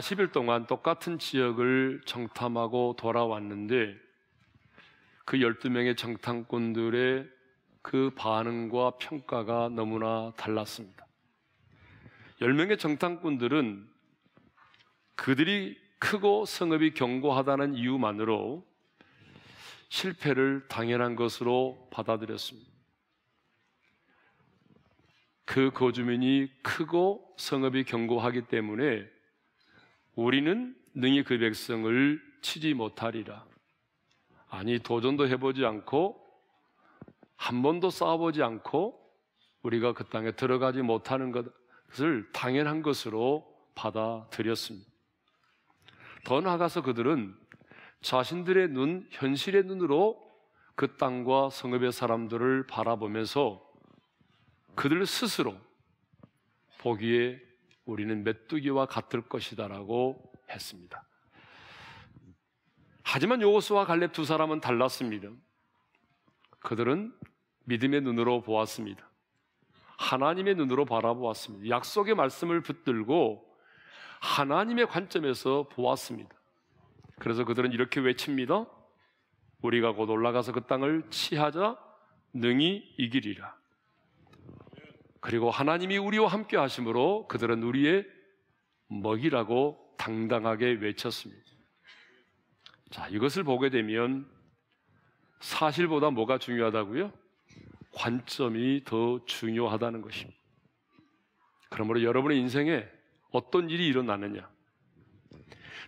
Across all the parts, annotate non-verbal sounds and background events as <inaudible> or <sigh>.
40일 동안 똑같은 지역을 정탐하고 돌아왔는데 그 12명의 정탐꾼들의 그 반응과 평가가 너무나 달랐습니다. 10명의 정탐꾼들은 그들이 크고 성읍이 견고하다는 이유만으로 실패를 당연한 것으로 받아들였습니다. 그 거주민이 크고 성읍이 견고하기 때문에 우리는 능히 그 백성을 치지 못하리라. 아니, 도전도 해보지 않고, 한 번도 싸워보지 않고, 우리가 그 땅에 들어가지 못하는 것을 당연한 것으로 받아들였습니다. 더 나아가서 그들은 자신들의 눈, 현실의 눈으로 그 땅과 성읍의 사람들을 바라보면서 그들 스스로 보기에 우리는 메뚜기와 같을 것이다라고 했습니다. 하지만 요호수와 갈렙 두 사람은 달랐습니다. 그들은 믿음의 눈으로 보았습니다. 하나님의 눈으로 바라보았습니다. 약속의 말씀을 붙들고 하나님의 관점에서 보았습니다. 그래서 그들은 이렇게 외칩니다. 우리가 곧 올라가서 그 땅을 치하자 능히 이기리라. 그리고 하나님이 우리와 함께 하심으로 그들은 우리의 먹이라고 당당하게 외쳤습니다. 자, 이것을 보게 되면 사실보다 뭐가 중요하다고요? 관점이 더 중요하다는 것입니다. 그러므로 여러분의 인생에 어떤 일이 일어나느냐,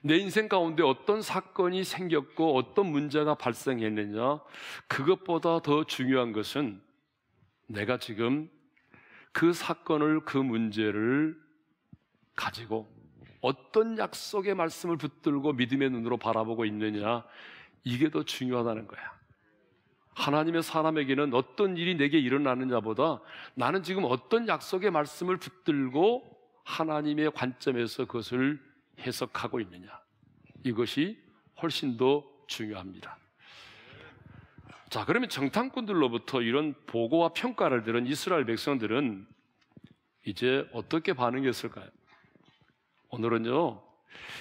내 인생 가운데 어떤 사건이 생겼고 어떤 문제가 발생했느냐, 그것보다 더 중요한 것은 내가 지금 그 사건을, 그 문제를 가지고 어떤 약속의 말씀을 붙들고 믿음의 눈으로 바라보고 있느냐, 이게 더 중요하다는 거야. 하나님의 사람에게는 어떤 일이 내게 일어나느냐보다 나는 지금 어떤 약속의 말씀을 붙들고 하나님의 관점에서 그것을 해석하고 있느냐. 이것이 훨씬 더 중요합니다. 자, 그러면 정탐꾼들로부터 이런 보고와 평가를 들은 이스라엘 백성들은 이제 어떻게 반응했을까요? 오늘은요,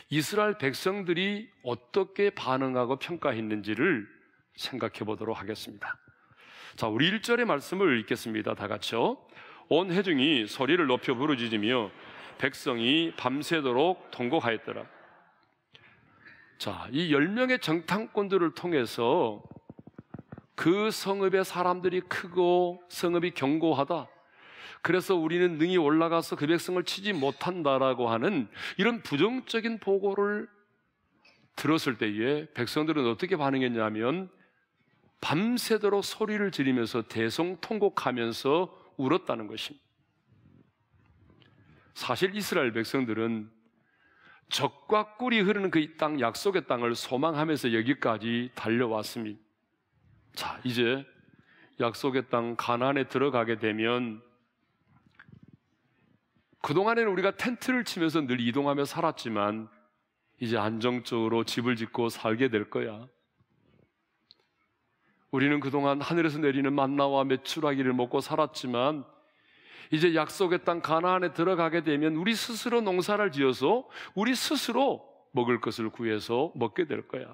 이스라엘 백성들이 어떻게 반응하고 평가했는지를 생각해 보도록 하겠습니다. 자, 우리 1절의 말씀을 읽겠습니다. 다 같이요. 온해중이 소리를 높여 부르짖으며 백성이 밤새도록 동곡하였더라. 자, 이 10명의 정탐꾼들을 통해서 그 성읍의 사람들이 크고 성읍이 견고하다. 그래서 우리는 능히 올라가서 그 백성을 치지 못한다라고 하는 이런 부정적인 보고를 들었을 때에 백성들은 어떻게 반응했냐면 밤새도록 소리를 지르면서 대성통곡하면서 울었다는 것입니다. 사실 이스라엘 백성들은 적과 꿀이 흐르는 그 땅 약속의 땅을 소망하면서 여기까지 달려왔습니다. 자, 이제 약속의 땅 가나안에 들어가게 되면 그동안에는 우리가 텐트를 치면서 늘 이동하며 살았지만 이제 안정적으로 집을 짓고 살게 될 거야. 우리는 그동안 하늘에서 내리는 만나와 메추라기를 먹고 살았지만 이제 약속의 땅 가나안에 들어가게 되면 우리 스스로 농사를 지어서 우리 스스로 먹을 것을 구해서 먹게 될 거야.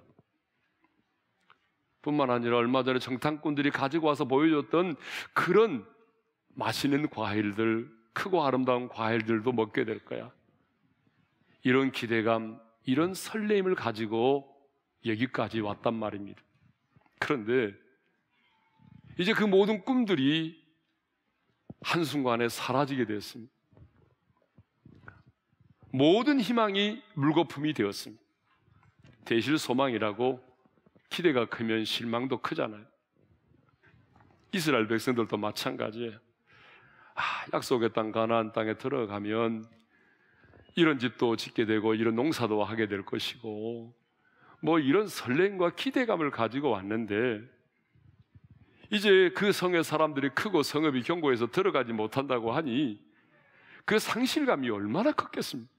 뿐만 아니라 얼마 전에 정탐꾼들이 가지고 와서 보여줬던 그런 맛있는 과일들, 크고 아름다운 과일들도 먹게 될 거야. 이런 기대감, 이런 설렘을 가지고 여기까지 왔단 말입니다. 그런데 이제 그 모든 꿈들이 한순간에 사라지게 되었습니다. 모든 희망이 물거품이 되었습니다. 대실 소망이라고 기대가 크면 실망도 크잖아요. 이스라엘 백성들도 마찬가지예요. 아, 약속의 땅 가나안 땅에 들어가면 이런 집도 짓게 되고 이런 농사도 하게 될 것이고 뭐 이런 설렘과 기대감을 가지고 왔는데 이제 그 성의 사람들이 크고 성읍이 경고해서 들어가지 못한다고 하니 그 상실감이 얼마나 컸겠습니까?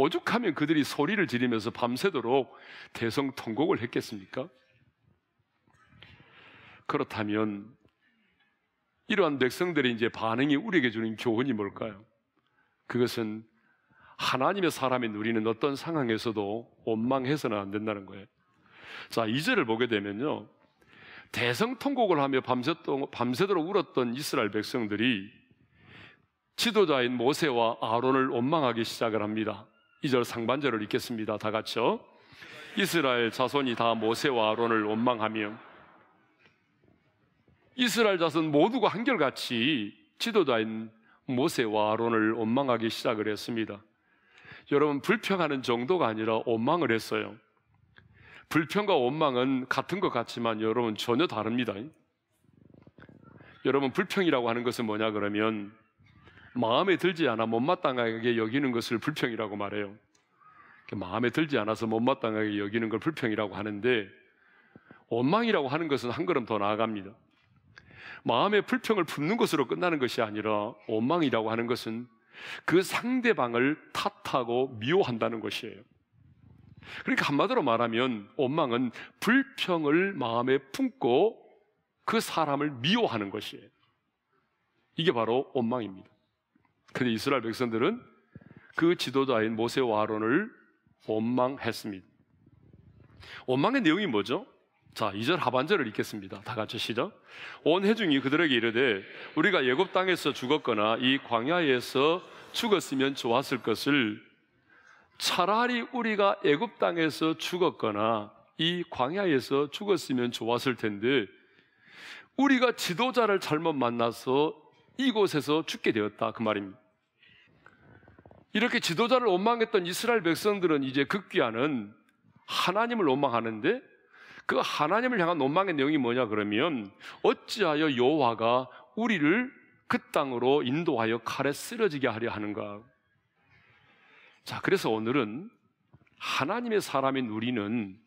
오죽하면 그들이 소리를 지르면서 밤새도록 대성통곡을 했겠습니까? 그렇다면 이러한 백성들의 이제 반응이 우리에게 주는 교훈이 뭘까요? 그것은 하나님의 사람이 누리는 어떤 상황에서도 원망해서는 안 된다는 거예요. 자, 이절을 보게 되면요. 대성통곡을 하며 밤새도록 울었던 이스라엘 백성들이 지도자인 모세와 아론을 원망하기 시작을 합니다. 2절 상반절을 읽겠습니다. 다 같이요. 이스라엘 자손이 다 모세와 아론을 원망하며 이스라엘 자손 모두가 한결같이 지도자인 모세와 아론을 원망하기 시작을 했습니다. 여러분 불평하는 정도가 아니라 원망을 했어요. 불평과 원망은 같은 것 같지만 여러분 전혀 다릅니다. 여러분 불평이라고 하는 것은 뭐냐 그러면 마음에 들지 않아 못마땅하게 여기는 것을 불평이라고 말해요. 마음에 들지 않아서 못마땅하게 여기는 걸 불평이라고 하는데 원망이라고 하는 것은 한 걸음 더 나아갑니다. 마음의 불평을 품는 것으로 끝나는 것이 아니라 원망이라고 하는 것은 그 상대방을 탓하고 미워한다는 것이에요. 그러니까 한마디로 말하면 원망은 불평을 마음에 품고 그 사람을 미워하는 것이에요. 이게 바로 원망입니다. 그런데 이스라엘 백성들은 그 지도자인 모세와 아론을 원망했습니다. 원망의 내용이 뭐죠? 자, 2절 하반절을 읽겠습니다. 다 같이 시작. 온해중이 그들에게 이르되 우리가 예굽 땅에서 죽었거나 이 광야에서 죽었으면 좋았을 것을 차라리 우리가 애굽 땅에서 죽었거나 이 광야에서 죽었으면 좋았을 텐데 우리가 지도자를 잘못 만나서 이곳에서 죽게 되었다 그 말입니다. 이렇게 지도자를 원망했던 이스라엘 백성들은 이제 극귀하는 하나님을 원망하는데 그 하나님을 향한 원망의 내용이 뭐냐 그러면 어찌하여 여호와가 우리를 그 땅으로 인도하여 칼에 쓰러지게 하려 하는가? 자, 그래서 오늘은 하나님의 사람인 우리는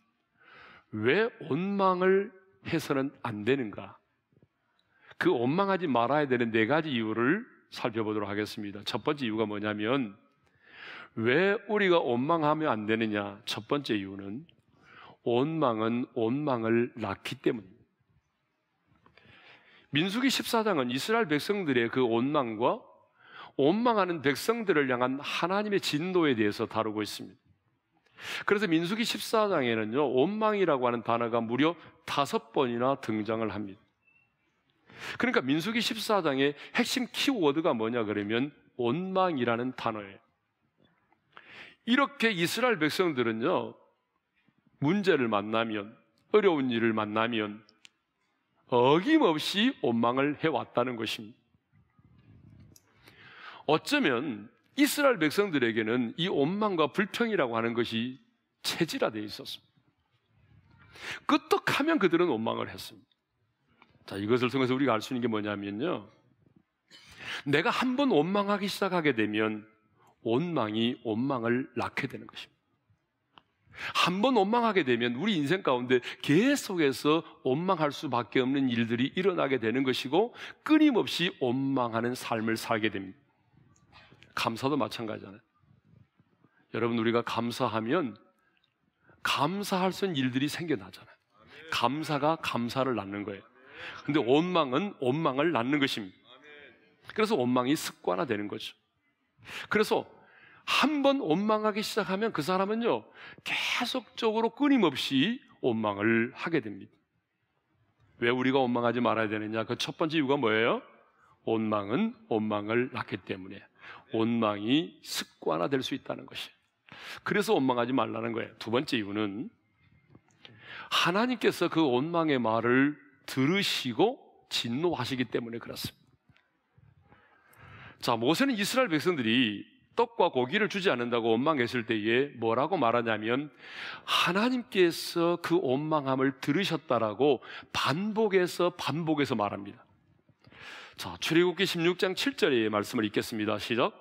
왜 원망을 해서는 안 되는가? 그 원망하지 말아야 되는 네 가지 이유를 살펴보도록 하겠습니다. 첫 번째 이유가 뭐냐면 왜 우리가 원망하면 안 되느냐? 첫 번째 이유는 원망은 원망을 낳기 때문입니다. 민수기 14장은 이스라엘 백성들의 그 원망과 원망하는 백성들을 향한 하나님의 진노에 대해서 다루고 있습니다. 그래서 민수기 14장에는요, 원망이라고 하는 단어가 무려 다섯 번이나 등장을 합니다. 그러니까 민수기 14장의 핵심 키워드가 뭐냐 그러면 원망이라는 단어예요. 이렇게 이스라엘 백성들은요, 문제를 만나면, 어려운 일을 만나면, 어김없이 원망을 해왔다는 것입니다. 어쩌면 이스라엘 백성들에게는 이 원망과 불평이라고 하는 것이 체질화되어 있었습니다. 끄떡하면 그들은 원망을 했습니다. 자, 이것을 통해서 우리가 알 수 있는 게 뭐냐면요. 내가 한 번 원망하기 시작하게 되면 원망이 원망을 낳게 되는 것입니다. 한 번 원망하게 되면 우리 인생 가운데 계속해서 원망할 수밖에 없는 일들이 일어나게 되는 것이고 끊임없이 원망하는 삶을 살게 됩니다. 감사도 마찬가지잖아요. 여러분, 우리가 감사하면 감사할 수 있는 일들이 생겨나잖아요. 감사가 감사를 낳는 거예요. 근데 원망은 원망을 낳는 것입니다. 그래서 원망이 습관화되는 거죠. 그래서 한 번 원망하기 시작하면 그 사람은요, 계속적으로 끊임없이 원망을 하게 됩니다. 왜 우리가 원망하지 말아야 되느냐? 그 첫 번째 이유가 뭐예요? 원망은 원망을 낳기 때문에 원망이 습관화될 수 있다는 것이. 에요 그래서 원망하지 말라는 거예요. 두 번째 이유는 하나님께서 그 원망의 말을 들으시고 진노하시기 때문에 그렇습니다. 자, 모세는 이스라엘 백성들이 떡과 고기를 주지 않는다고 원망했을 때에 뭐라고 말하냐면 하나님께서 그 원망함을 들으셨다라고 반복해서 반복해서 말합니다. 자, 출애굽기 16장 7절의 말씀을 읽겠습니다. 시작.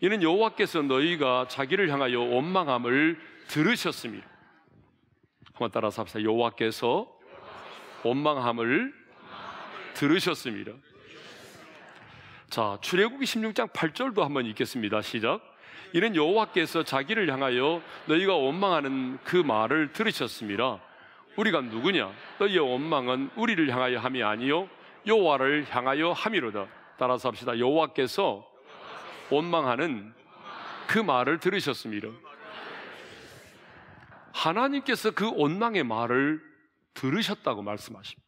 이는 여호와께서 너희가 자기를 향하여 원망함을 들으셨습니다. 한번 따라서 합시다. 여호와께서 원망함을 들으셨습니다. 자, 출애굽기 16장 8절도 한번 읽겠습니다. 시작. 이는 여호와께서 자기를 향하여 너희가 원망하는 그 말을 들으셨습니다. 우리가 누구냐? 너희의 원망은 우리를 향하여 함이 아니요 여호와를 향하여 함이로다. 따라서 합시다. 여호와께서 원망하는 그 말을 들으셨습니다. 하나님께서 그 원망의 말을 들으셨다고 말씀하십니다.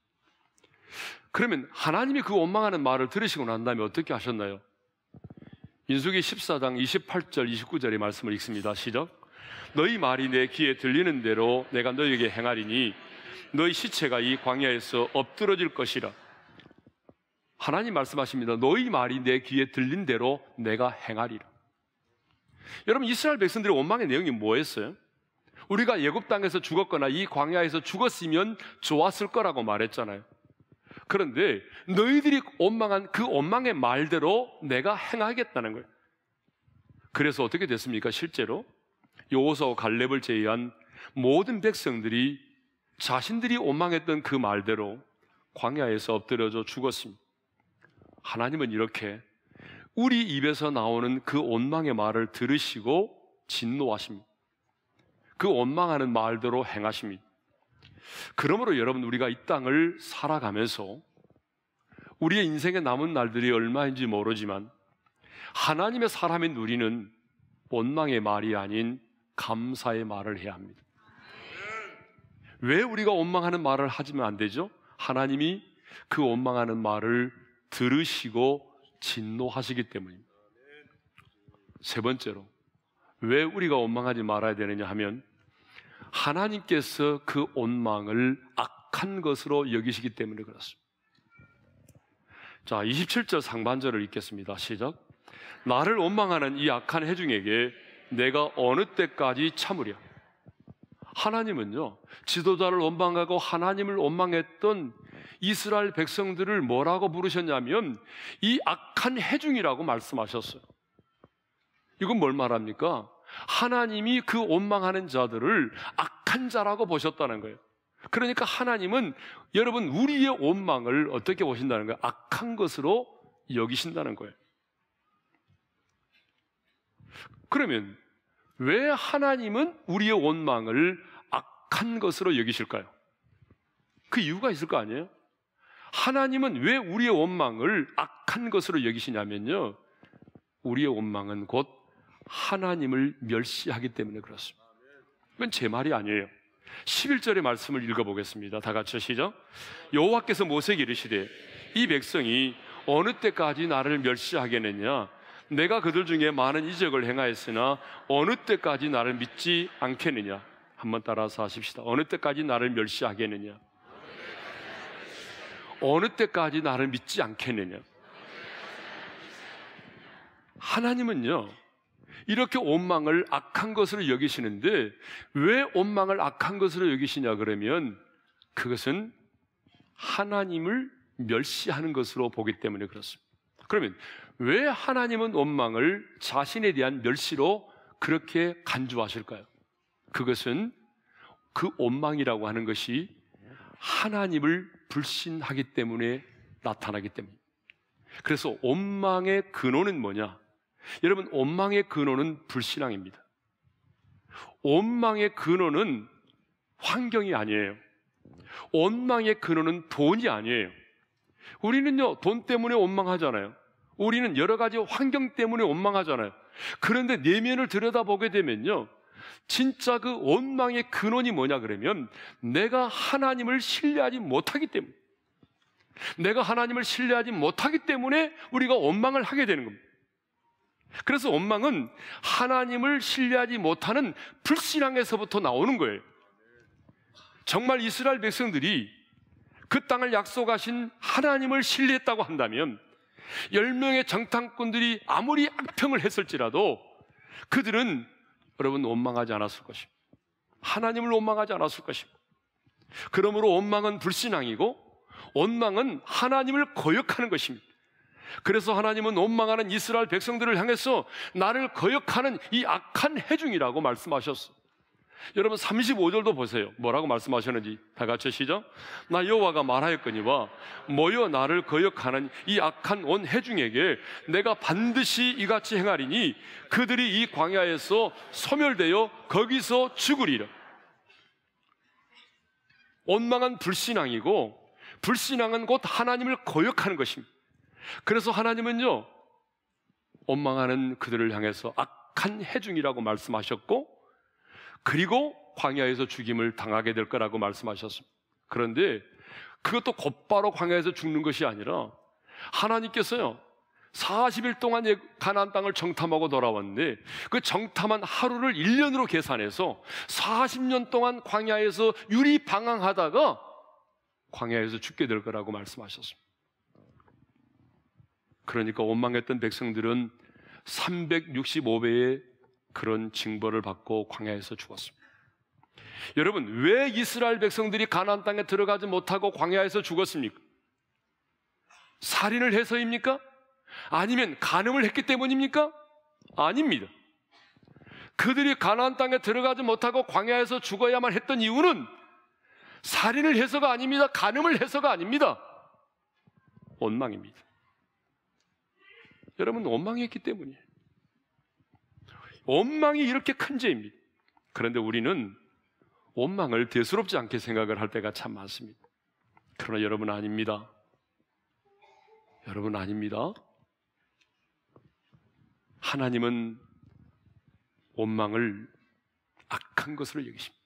그러면 하나님이 그 원망하는 말을 들으시고 난 다음에 어떻게 하셨나요? 인수기 14장 28절 29절의 말씀을 읽습니다. 시작. 너희 말이 내 귀에 들리는 대로 내가 너희에게 행하리니 너희 시체가 이 광야에서 엎드러질 것이라. 하나님 말씀하십니다. 너희 말이 내 귀에 들린 대로 내가 행하리라. 여러분 이스라엘 백성들의 원망의 내용이 뭐였어요? 우리가 예굽 땅에서 죽었거나 이 광야에서 죽었으면 좋았을 거라고 말했잖아요. 그런데 너희들이 원망한 그 원망의 말대로 내가 행하겠다는 거예요. 그래서 어떻게 됐습니까? 실제로 요호서 갈렙을 제외한 모든 백성들이 자신들이 원망했던 그 말대로 광야에서 엎드려져 죽었습니다. 하나님은 이렇게 우리 입에서 나오는 그 원망의 말을 들으시고 진노하십니다. 그 원망하는 말대로 행하십니다. 그러므로 여러분 우리가 이 땅을 살아가면서 우리의 인생에 남은 날들이 얼마인지 모르지만 하나님의 사람인 우리는 원망의 말이 아닌 감사의 말을 해야 합니다. 왜 우리가 원망하는 말을 하지면 안 되죠? 하나님이 그 원망하는 말을 들으시고 진노하시기 때문입니다. 세 번째로 왜 우리가 원망하지 말아야 되느냐 하면 하나님께서 그 원망을 악한 것으로 여기시기 때문에 그렇습니다. 자, 27절 상반절을 읽겠습니다. 시작. 나를 원망하는 이 악한 해중에게 내가 어느 때까지 참으랴. 하나님은요, 지도자를 원망하고 하나님을 원망했던 이스라엘 백성들을 뭐라고 부르셨냐면 이 악한 해중이라고 말씀하셨어요. 이건 뭘 말합니까? 하나님이 그 원망하는 자들을 악한 자라고 보셨다는 거예요. 그러니까 하나님은 여러분 우리의 원망을 어떻게 보신다는 거예요? 악한 것으로 여기신다는 거예요. 그러면 왜 하나님은 우리의 원망을 악한 것으로 여기실까요? 그 이유가 있을 거 아니에요? 하나님은 왜 우리의 원망을 악한 것으로 여기시냐면요. 우리의 원망은 곧 하나님을 멸시하기 때문에 그렇습니다. 이건 제 말이 아니에요. 11절의 말씀을 읽어보겠습니다. 다 같이 시작. 여호와께서 모세에게 이르시되 이 백성이 어느 때까지 나를 멸시하겠느냐? 내가 그들 중에 많은 이적을 행하였으나 어느 때까지 나를 믿지 않겠느냐? 한번 따라서 하십시다. 어느 때까지 나를 멸시하겠느냐? 어느 때까지 나를 믿지 않겠느냐? 하나님은요, 이렇게 원망을 악한 것으로 여기시는데 왜 원망을 악한 것으로 여기시냐 그러면 그것은 하나님을 멸시하는 것으로 보기 때문에 그렇습니다. 그러면 왜 하나님은 원망을 자신에 대한 멸시로 그렇게 간주하실까요? 그것은 그 원망이라고 하는 것이 하나님을 불신하기 때문에 나타나기 때문입니다. 그래서 원망의 근원은 뭐냐? 여러분, 원망의 근원은 불신앙입니다. 원망의 근원은 환경이 아니에요. 원망의 근원은 돈이 아니에요. 우리는요, 돈 때문에 원망하잖아요. 우리는 여러 가지 환경 때문에 원망하잖아요. 그런데 내면을 들여다보게 되면요, 진짜 그 원망의 근원이 뭐냐 그러면 내가 하나님을 신뢰하지 못하기 때문에 내가 하나님을 신뢰하지 못하기 때문에 우리가 원망을 하게 되는 겁니다. 그래서 원망은 하나님을 신뢰하지 못하는 불신앙에서부터 나오는 거예요. 정말 이스라엘 백성들이 그 땅을 약속하신 하나님을 신뢰했다고 한다면 열명의 정탐꾼들이 아무리 악평을 했을지라도 그들은 여러분 원망하지 않았을 것입니다. 하나님을 원망하지 않았을 것입니다. 그러므로 원망은 불신앙이고 원망은 하나님을 거역하는 것입니다. 그래서 하나님은 원망하는 이스라엘 백성들을 향해서 나를 거역하는 이 악한 해중이라고 말씀하셨어. 여러분 35절도 보세요. 뭐라고 말씀하셨는지 다 같이 시죠나 여호와가 말하였거니와 모여 나를 거역하는 이 악한 온 해중에게 내가 반드시 이같이 행하리니 그들이 이 광야에서 소멸되어 거기서 죽으리라. 원망한 불신앙이고 불신앙은 곧 하나님을 거역하는 것입니다. 그래서 하나님은요, 원망하는 그들을 향해서 악한 해중이라고 말씀하셨고, 그리고 광야에서 죽임을 당하게 될 거라고 말씀하셨습니다. 그런데 그것도 곧바로 광야에서 죽는 것이 아니라 하나님께서요, 40일 동안 가나안 땅을 정탐하고 돌아왔는데 그 정탐한 하루를 1년으로 계산해서 40년 동안 광야에서 유리 방황하다가 광야에서 죽게 될 거라고 말씀하셨습니다. 그러니까 원망했던 백성들은 365배의 그런 징벌을 받고 광야에서 죽었습니다. 여러분, 왜 이스라엘 백성들이 가나안 땅에 들어가지 못하고 광야에서 죽었습니까? 살인을 해서입니까? 아니면 간음을 했기 때문입니까? 아닙니다. 그들이 가나안 땅에 들어가지 못하고 광야에서 죽어야만 했던 이유는 살인을 해서가 아닙니다. 간음을 해서가 아닙니다. 원망입니다. 여러분 원망했기 때문이에요. 원망이 이렇게 큰 죄입니다. 그런데 우리는 원망을 대수롭지 않게 생각을 할 때가 참 많습니다. 그러나 여러분 아닙니다. 여러분 아닙니다. 하나님은 원망을 악한 것으로 여기십니다.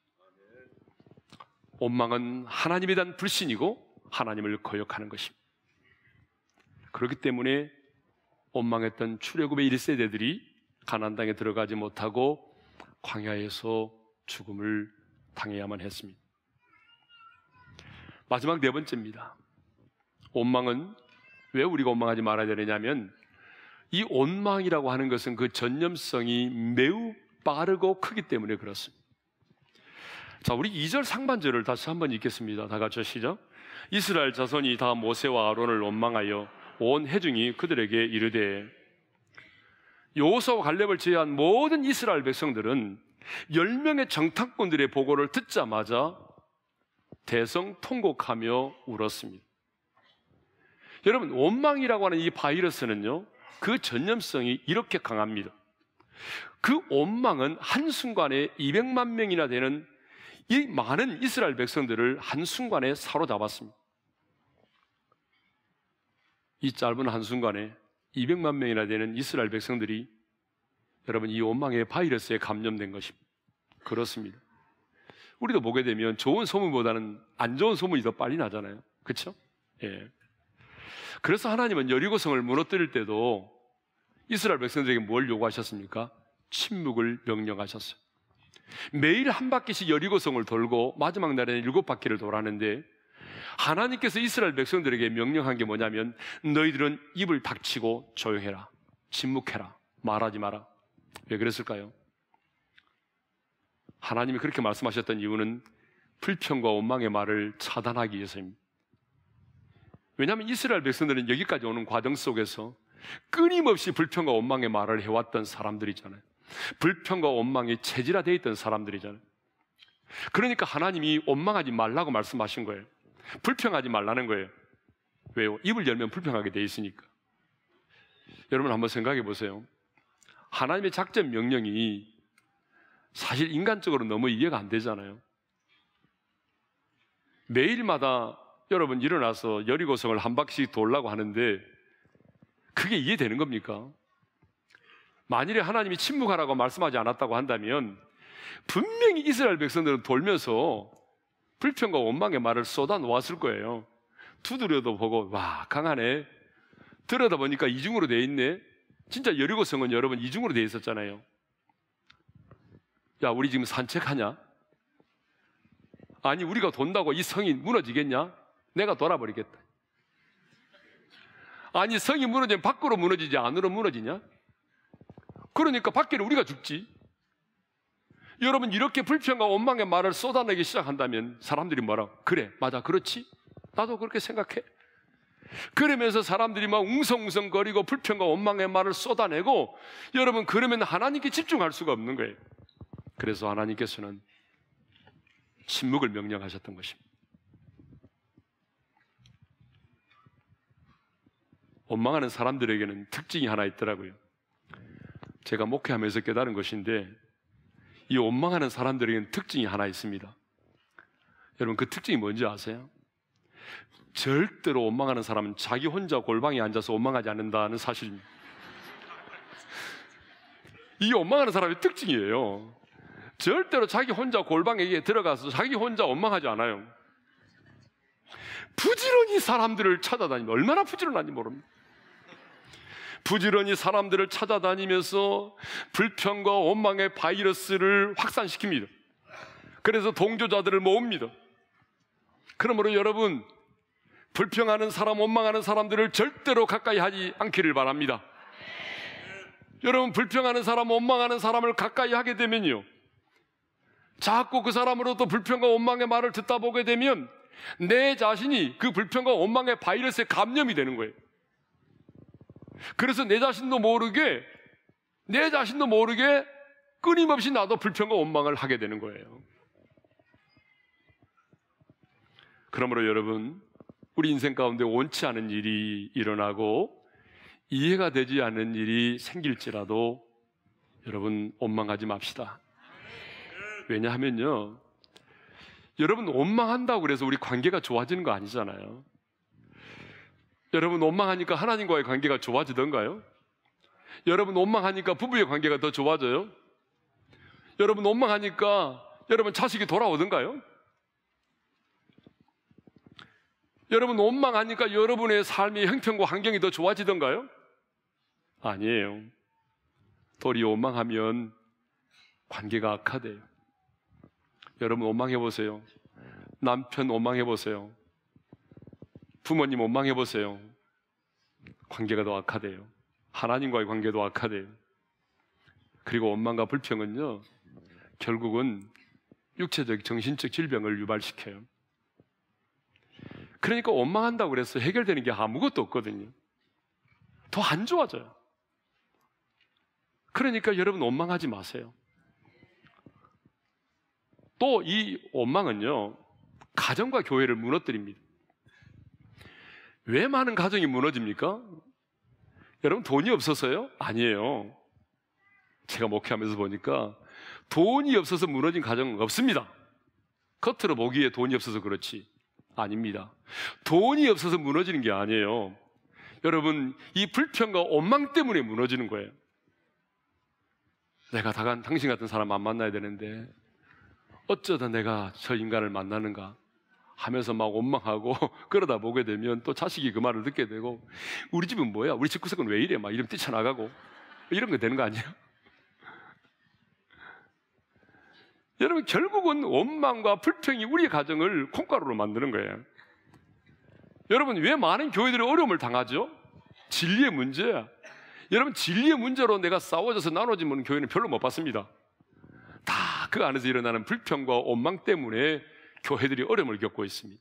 원망은 하나님에 대한 불신이고 하나님을 거역하는 것입니다. 그렇기 때문에 원망했던 출애굽의 1세대들이 가난안 땅에 들어가지 못하고 광야에서 죽음을 당해야만 했습니다. 마지막 네 번째입니다. 원망은 왜 우리가 원망하지 말아야 되느냐면 이 원망이라고 하는 것은 그 전념성이 매우 빠르고 크기 때문에 그렇습니다. 자, 우리 2절 상반절을 다시 한번 읽겠습니다. 다 같이 하시죠 이스라엘 자손이 다 모세와 아론을 원망하여 온해중이 그들에게 이르되 요소와 갈렙을 제외한 모든 이스라엘 백성들은 10명의 정탐꾼들의 보고를 듣자마자 대성 통곡하며 울었습니다. 여러분, 원망이라고 하는 이 바이러스는요, 그 전염성이 이렇게 강합니다. 그 원망은 한순간에 200만 명이나 되는 이 많은 이스라엘 백성들을 한순간에 사로잡았습니다. 이 짧은 한순간에 200만 명이나 되는 이스라엘 백성들이 여러분 이 원망의 바이러스에 감염된 것입니다. 그렇습니다. 우리도 보게 되면 좋은 소문보다는 안 좋은 소문이 더 빨리 나잖아요. 그렇죠? 예. 그래서 하나님은 여리고성을 무너뜨릴 때도 이스라엘 백성들에게 뭘 요구하셨습니까? 침묵을 명령하셨어요. 매일 한 바퀴씩 여리고성을 돌고 마지막 날에는 일곱 바퀴를 돌았는데 하나님께서 이스라엘 백성들에게 명령한 게 뭐냐면 너희들은 입을 닥치고 조용해라. 침묵해라. 말하지 마라. 왜 그랬을까요? 하나님이 그렇게 말씀하셨던 이유는 불평과 원망의 말을 차단하기 위해서입니다. 왜냐하면 이스라엘 백성들은 여기까지 오는 과정 속에서 끊임없이 불평과 원망의 말을 해왔던 사람들이잖아요. 불평과 원망이 체질화되어 있던 사람들이잖아요. 그러니까 하나님이 원망하지 말라고 말씀하신 거예요. 불평하지 말라는 거예요. 왜요? 입을 열면 불평하게 돼 있으니까. 여러분 한번 생각해 보세요. 하나님의 작전 명령이 사실 인간적으로 너무 이해가 안 되잖아요. 매일마다 여러분 일어나서 여리고성을 한 바퀴씩 돌라고 하는데 그게 이해되는 겁니까? 만일에 하나님이 침묵하라고 말씀하지 않았다고 한다면 분명히 이스라엘 백성들은 돌면서 불평과 원망의 말을 쏟아 놓았을 거예요. 두드려도 보고 와 강하네. 들여다 보니까 이중으로 돼 있네. 진짜 여리고성은 여러분 이중으로 돼 있었잖아요. 야 우리 지금 산책하냐? 아니 우리가 돈다고 이 성이 무너지겠냐? 내가 돌아버리겠다. 아니 성이 무너지면 밖으로 무너지지 안으로 무너지냐? 그러니까 밖에는 우리가 죽지. 여러분 이렇게 불평과 원망의 말을 쏟아내기 시작한다면 사람들이 뭐라고? 그래, 맞아, 그렇지. 나도 그렇게 생각해. 그러면서 사람들이 막 웅성웅성거리고 불평과 원망의 말을 쏟아내고 여러분 그러면 하나님께 집중할 수가 없는 거예요. 그래서 하나님께서는 침묵을 명령하셨던 것입니다. 원망하는 사람들에게는 특징이 하나 있더라고요. 제가 목회하면서 깨달은 것인데 이 원망하는 사람들에게는 특징이 하나 있습니다. 여러분 그 특징이 뭔지 아세요? 절대로 원망하는 사람은 자기 혼자 골방에 앉아서 원망하지 않는다는 사실입니다. 이 원망하는 사람의 특징이에요. 절대로 자기 혼자 골방에 들어가서 자기 혼자 원망하지 않아요. 부지런히 사람들을 찾아다니면 얼마나 부지런한지 모릅니다. 부지런히 사람들을 찾아다니면서 불평과 원망의 바이러스를 확산시킵니다. 그래서 동조자들을 모읍니다. 그러므로 여러분, 불평하는 사람, 원망하는 사람들을 절대로 가까이 하지 않기를 바랍니다. 여러분, 불평하는 사람, 원망하는 사람을 가까이 하게 되면요. 자꾸 그사람으로도 불평과 원망의 말을 듣다 보게 되면 내 자신이 그 불평과 원망의 바이러스에 감염이 되는 거예요. 그래서 내 자신도 모르게, 내 자신도 모르게 끊임없이 나도 불평과 원망을 하게 되는 거예요. 그러므로 여러분, 우리 인생 가운데 원치 않은 일이 일어나고 이해가 되지 않는 일이 생길지라도 여러분 원망하지 맙시다. 왜냐하면요. 여러분 원망한다고 그래서 우리 관계가 좋아지는 거 아니잖아요. 여러분 원망하니까 하나님과의 관계가 좋아지던가요? 여러분 원망하니까 부부의 관계가 더 좋아져요? 여러분 원망하니까 여러분 자식이 돌아오던가요? 여러분 원망하니까 여러분의 삶의 형편과 환경이 더 좋아지던가요? 아니에요. 도리 원망하면 관계가 악화돼요. 여러분 원망해 보세요. 남편 원망해 보세요. 부모님 원망해 보세요. 관계가 더 악화돼요. 하나님과의 관계도 악화돼요. 그리고 원망과 불평은요, 결국은 육체적, 정신적 질병을 유발시켜요. 그러니까 원망한다고 그래서 해결되는 게 아무것도 없거든요. 더 안 좋아져요. 그러니까 여러분 원망하지 마세요. 또 이 원망은요, 가정과 교회를 무너뜨립니다. 왜 많은 가정이 무너집니까? 여러분 돈이 없어서요? 아니에요. 제가 목회하면서 보니까 돈이 없어서 무너진 가정은 없습니다. 겉으로 보기에 돈이 없어서 그렇지. 아닙니다. 돈이 없어서 무너지는 게 아니에요. 여러분, 이 불평과 원망 때문에 무너지는 거예요. 내가 당신 같은 사람 안 만나야 되는데 어쩌다 내가 저 인간을 만나는가? 하면서 막 원망하고 <laughs> 그러다 보게 되면 또 자식이 그 말을 듣게 되고 우리 집은 뭐야? 우리 집 구석은 왜 이래? 막 이러면 뛰쳐나가고 이런 거 되는 거 아니에요? <laughs> 여러분 결국은 원망과 불평이 우리 가정을 콩가루로 만드는 거예요. 여러분 왜 많은 교회들이 어려움을 당하죠? 진리의 문제야. 여러분 진리의 문제로 내가 싸워져서 나눠지면 교회는 별로 못 봤습니다. 다 그 안에서 일어나는 불평과 원망 때문에 교회들이 어려움을 겪고 있습니다.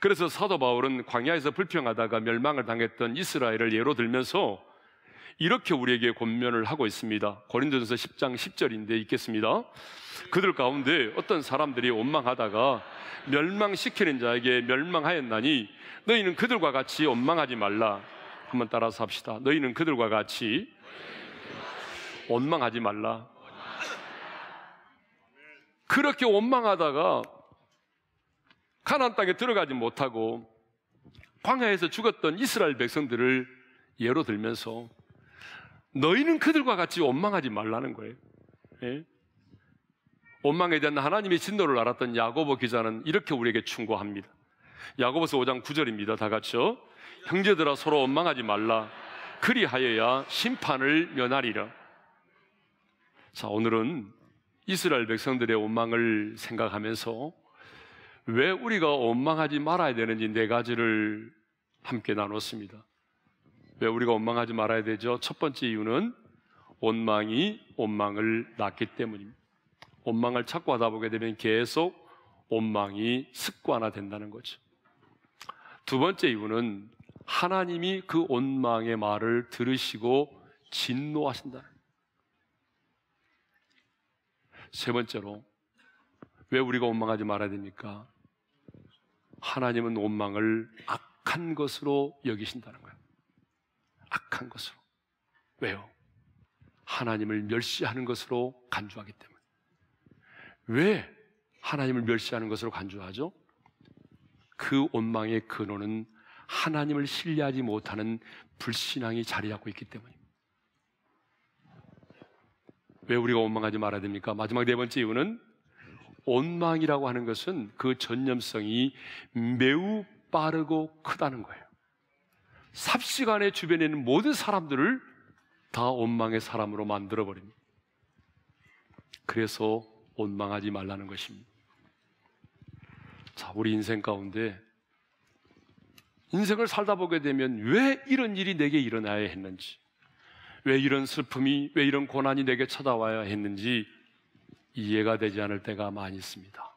그래서 사도 바울은 광야에서 불평하다가 멸망을 당했던 이스라엘을 예로 들면서 이렇게 우리에게 권면을 하고 있습니다. 고린도전서 10장 10절인데 읽겠습니다. 그들 가운데 어떤 사람들이 원망하다가 멸망시키는 자에게 멸망하였나니 너희는 그들과 같이 원망하지 말라. 한번 따라서 합시다. 너희는 그들과 같이 원망하지 말라. 그렇게 원망하다가 가나안 땅에 들어가지 못하고 광야에서 죽었던 이스라엘 백성들을 예로 들면서 너희는 그들과 같이 원망하지 말라는 거예요. 예? 원망에 대한 하나님의 진노를 알았던 야고보 기자는 이렇게 우리에게 충고합니다. 야고보서 5장 9절입니다. 다 같이요. 형제들아 서로 원망하지 말라. 그리하여야 심판을 면하리라. 자, 오늘은 이스라엘 백성들의 원망을 생각하면서 왜 우리가 원망하지 말아야 되는지 네 가지를 함께 나눴습니다. 왜 우리가 원망하지 말아야 되죠? 첫 번째 이유는 원망이 원망을 낳기 때문입니다. 원망을 찾고 하다 보게 되면 계속 원망이 습관화된다는 거죠. 두 번째 이유는 하나님이 그 원망의 말을 들으시고 진노하신다. 세 번째로 왜 우리가 원망하지 말아야 됩니까? 하나님은 원망을 악한 것으로 여기신다는 거예요. 악한 것으로. 왜요? 하나님을 멸시하는 것으로 간주하기 때문에. 왜 하나님을 멸시하는 것으로 간주하죠? 그 원망의 근원은 하나님을 신뢰하지 못하는 불신앙이 자리잡고 있기 때문입니다. 왜 우리가 원망하지 말아야 됩니까? 마지막 네 번째 이유는 원망이라고 하는 것은 그 전념성이 매우 빠르고 크다는 거예요. 삽시간에 주변에 있는 모든 사람들을 다 원망의 사람으로 만들어버립니다. 그래서 원망하지 말라는 것입니다. 자, 우리 인생 가운데 인생을 살다 보게 되면 왜 이런 일이 내게 일어나야 했는지, 왜 이런 슬픔이, 왜 이런 고난이 내게 찾아와야 했는지 이해가 되지 않을 때가 많이 있습니다.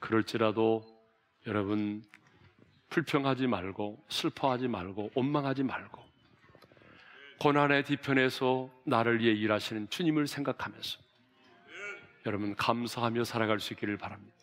그럴지라도 여러분 불평하지 말고 슬퍼하지 말고 원망하지 말고 고난의 뒤편에서 나를 위해 일하시는 주님을 생각하면서 여러분 감사하며 살아갈 수 있기를 바랍니다.